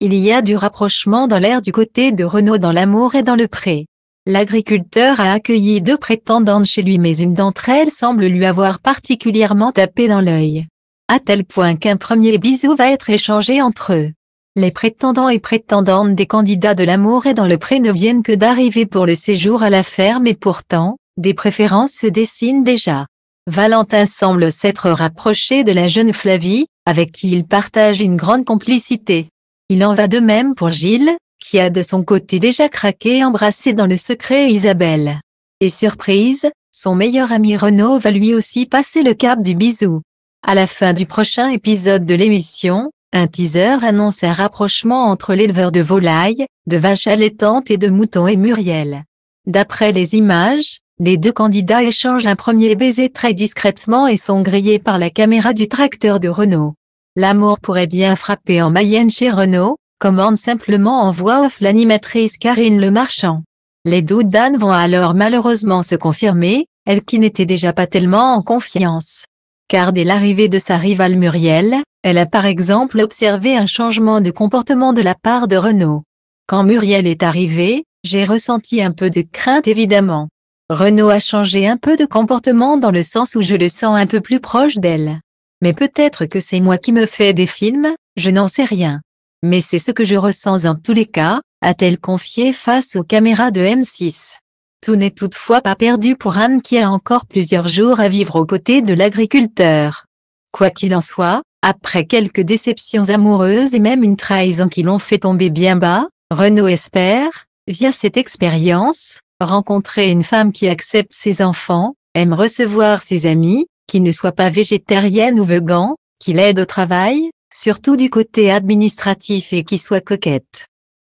Il y a du rapprochement dans l'air du côté de Renaud dans l'amour et dans le pré. L'agriculteur a accueilli deux prétendantes chez lui mais une d'entre elles semble lui avoir particulièrement tapé dans l'œil. À tel point qu'un premier bisou va être échangé entre eux. Les prétendants et prétendantes des candidats de l'amour et dans le pré ne viennent que d'arriver pour le séjour à la ferme et pourtant, des préférences se dessinent déjà. Valentin semble s'être rapproché de la jeune Flavie, avec qui il partage une grande complicité. Il en va de même pour Gilles, qui a de son côté déjà craqué et embrassé dans le secret Isabelle. Et surprise, son meilleur ami Renaud va lui aussi passer le cap du bisou. À la fin du prochain épisode de l'émission, un teaser annonce un rapprochement entre l'éleveur de volailles, de vaches allaitantes et de moutons et Muriel. D'après les images, les deux candidats échangent un premier baiser très discrètement et sont grillés par la caméra du tracteur de Renault. L'amour pourrait bien frapper en Mayenne chez Renault, commande simplement en voix off l'animatrice Karine Le Marchand. Les doutes d'Anne vont alors malheureusement se confirmer, elle qui n'était déjà pas tellement en confiance. Car dès l'arrivée de sa rivale Muriel, elle a par exemple observé un changement de comportement de la part de Renault. Quand Muriel est arrivée, j'ai ressenti un peu de crainte évidemment. Renault a changé un peu de comportement dans le sens où je le sens un peu plus proche d'elle. Mais peut-être que c'est moi qui me fais des films, je n'en sais rien. Mais c'est ce que je ressens en tous les cas, a-t-elle confié face aux caméras de M6. Tout n'est toutefois pas perdu pour Anne qui a encore plusieurs jours à vivre aux côtés de l'agriculteur. Quoi qu'il en soit, après quelques déceptions amoureuses et même une trahison qui l'ont fait tomber bien bas, Renaud espère, via cette expérience, rencontrer une femme qui accepte ses enfants, aime recevoir ses amis, qui ne soit pas végétarienne ou vegan, qui l'aide au travail, surtout du côté administratif et qui soit coquette.